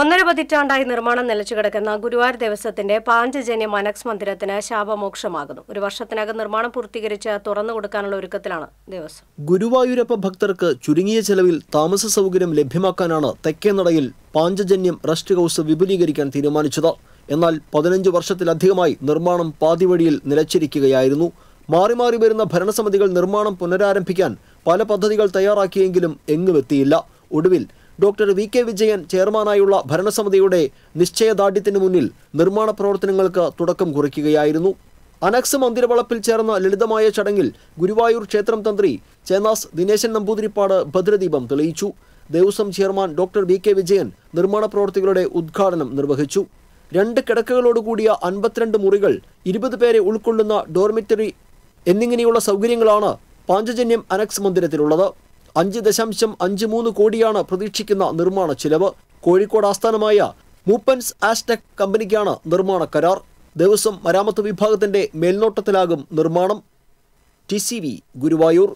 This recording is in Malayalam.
ഒന്നര പതിറ്റാണ്ടായി നിർമ്മാണം കിടക്കുന്ന ഗുരുവായൂർ ദേവസ്വത്തിന്റെ പാഞ്ചജന്യ മനക്സ് മന്ദിരത്തിന് ശാപമോക്ഷമാകുന്നു ഒരു വർഷത്തിനകം നിർമ്മാണം പൂർത്തീകരിച്ച് തുറന്നു കൊടുക്കാനുള്ള ഒരുക്കത്തിലാണ് ദേവസ്വം ഗുരുവായൂരപ്പ ഭക്തർക്ക് ചുരുങ്ങിയ ചെലവിൽ താമസ സൗകര്യം ലഭ്യമാക്കാനാണ് തെക്കേനടയിൽ പാഞ്ചജന്യം റെസ്റ്റ് ഹൗസ് വിപുലീകരിക്കാൻ തീരുമാനിച്ചത് എന്നാൽ പതിനഞ്ച് വർഷത്തിലധികമായി നിർമ്മാണം പാതിവഴിയിൽ നിലച്ചിരിക്കുകയായിരുന്നു മാറി മാറി വരുന്ന ഭരണസമിതികൾ നിർമ്മാണം പുനരാരംഭിക്കാൻ പല പദ്ധതികൾ തയ്യാറാക്കിയെങ്കിലും എങ്ങുമെത്തിയില്ല ഒടുവിൽ ഡോക്ടർ വി കെ വിജയൻ ചെയർമാനായുള്ള ഭരണസമിതിയുടെ നിശ്ചയദാർഢ്യത്തിന് മുന്നിൽ നിർമ്മാണ പ്രവർത്തനങ്ങൾക്ക് തുടക്കം കുറിക്കുകയായിരുന്നു അനക്സ് മന്ദിരവളപ്പിൽ ചേർന്ന ലളിതമായ ചടങ്ങിൽ ഗുരുവായൂർ ക്ഷേത്രം തന്ത്രി ചേനാസ് ദിനേശൻ നമ്പൂതിരിപ്പാട് ഭദ്രദീപം തെളിയിച്ചു Devaswom chairman doctor V K Vijayan നിർമ്മാണ പ്രവർത്തികളുടെ ഉദ്ഘാടനം നിർവഹിച്ചു രണ്ട് കിടക്കുകളോടുകൂടിയ അൻപത്തിരണ്ട് മുറികൾ ഇരുപത് പേരെ ഉൾക്കൊള്ളുന്ന ഡോർമിറ്ററി എന്നിങ്ങനെയുള്ള സൗകര്യങ്ങളാണ് പാഞ്ചജന്യം അനക്സ് മന്ദിരത്തിലുള്ളത് അഞ്ച് ദശാംശം അഞ്ച് മൂന്ന് കോടിയാണ് പ്രതീക്ഷിക്കുന്ന നിർമ്മാണ ചിലവ് കോഴിക്കോട് ആസ്ഥാനമായ മൂപ്പൻസ് ആസ്റ്റെക് കമ്പനിക്കാണ് നിർമ്മാണ കരാർ ദിവസം മരാമത്ത് വിഭാഗത്തിന്റെ മേൽനോട്ടത്തിലാകും നിർമ്മാണം ടി ഗുരുവായൂർ